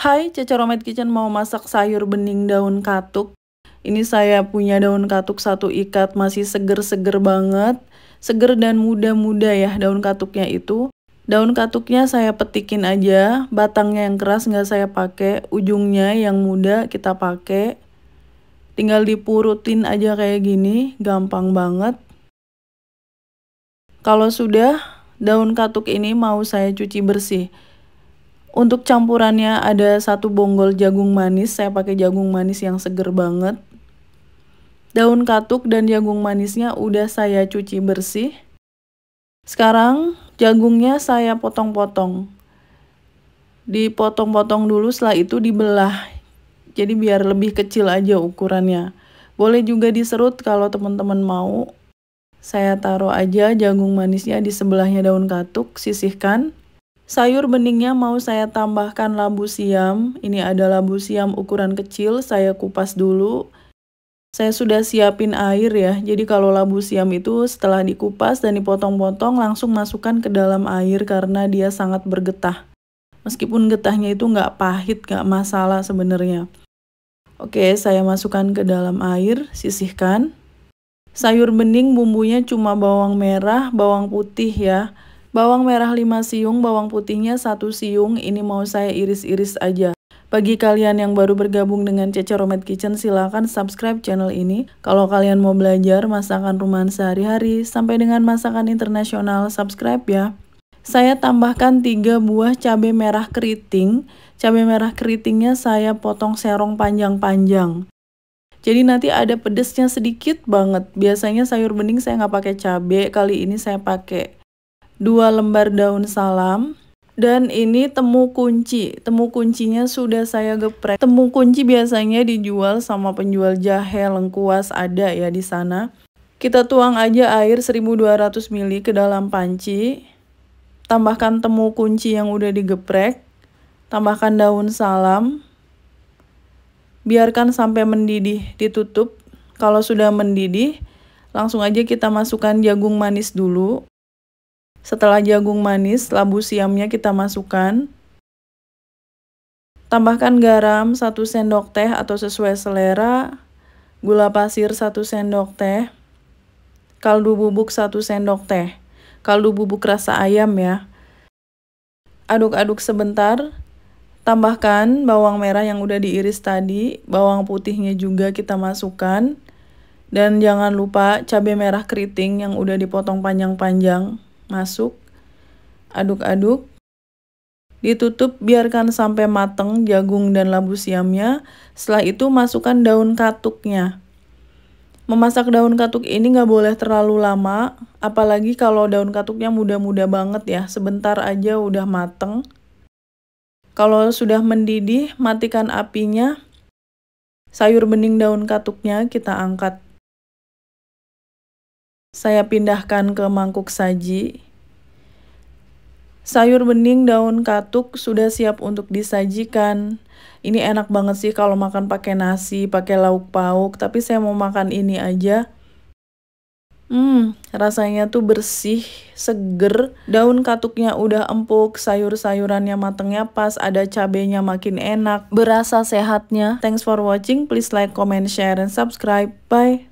Hai, Caca Romet Kitchen mau masak sayur bening daun katuk. Ini saya punya daun katuk satu ikat, masih seger-seger banget. Seger dan muda-muda ya daun katuknya itu. Daun katuknya saya petikin aja, batangnya yang keras nggak saya pakai, ujungnya yang muda kita pakai. Tinggal dipurutin aja kayak gini, gampang banget. Kalau sudah, daun katuk ini mau saya cuci bersih. Untuk campurannya ada satu bonggol jagung manis, saya pakai jagung manis yang seger banget. Daun katuk dan jagung manisnya udah saya cuci bersih. Sekarang jagungnya saya potong-potong. Dipotong-potong dulu setelah itu dibelah. Jadi biar lebih kecil aja ukurannya. Boleh juga diserut kalau teman-teman mau. Saya taruh aja jagung manisnya di sebelahnya daun katuk, sisihkan. Sayur beningnya mau saya tambahkan labu siam. Ini ada labu siam ukuran kecil, saya kupas dulu. Saya sudah siapin air ya, jadi kalau labu siam itu setelah dikupas dan dipotong-potong langsung masukkan ke dalam air karena dia sangat bergetah. Meskipun getahnya itu nggak pahit, nggak masalah sebenarnya. Oke, saya masukkan ke dalam air, sisihkan. Sayur bening bumbunya cuma bawang merah, bawang putih ya. Bawang merah 5 siung, bawang putihnya 1 siung, ini mau saya iris-iris aja. Bagi kalian yang baru bergabung dengan Cece Romet Kitchen, silahkan subscribe channel ini. Kalau kalian mau belajar masakan rumahan sehari-hari, sampai dengan masakan internasional, subscribe ya. Saya tambahkan 3 buah cabai merah keriting. Cabai merah keritingnya saya potong serong panjang-panjang. Jadi nanti ada pedesnya sedikit banget. Biasanya sayur bening saya nggak pakai cabai, kali ini saya pakai dua lembar daun salam dan ini temu kunci temu kuncinya sudah saya geprek temu kunci biasanya dijual sama penjual jahe lengkuas ada ya di sana kita tuang aja air 1200 ml ke dalam panci tambahkan temu kunci yang udah digeprek tambahkan daun salam biarkan sampai mendidih ditutup kalau sudah mendidih langsung aja kita masukkan jagung manis dulu setelah jagung manis, labu siamnya kita masukkan. Tambahkan garam 1 sendok teh atau sesuai selera, gula pasir 1 sendok teh, kaldu bubuk 1 sendok teh, kaldu bubuk rasa ayam ya. Aduk-aduk sebentar, tambahkan bawang merah yang udah diiris tadi, bawang putihnya juga kita masukkan, dan jangan lupa cabai merah keriting yang udah dipotong panjang-panjang masuk, aduk-aduk, Ditutup biarkan sampai mateng jagung dan labu siamnya. Setelah itu masukkan daun katuknya. Memasak daun katuk ini nggak boleh terlalu lama, apalagi kalau daun katuknya muda-muda banget ya, sebentar aja udah mateng. Kalau sudah mendidih, matikan apinya. Sayur bening daun katuknya kita angkat saya pindahkan ke mangkuk saji. Sayur bening daun katuk sudah siap untuk disajikan. Ini enak banget sih kalau makan pakai nasi, pakai lauk pauk, tapi saya mau makan ini aja. Hmm, rasanya tuh bersih, seger, daun katuknya udah empuk, sayur-sayurannya matangnya pas, ada cabenya makin enak, berasa sehatnya. Thanks for watching, please like, comment, share, and subscribe. Bye!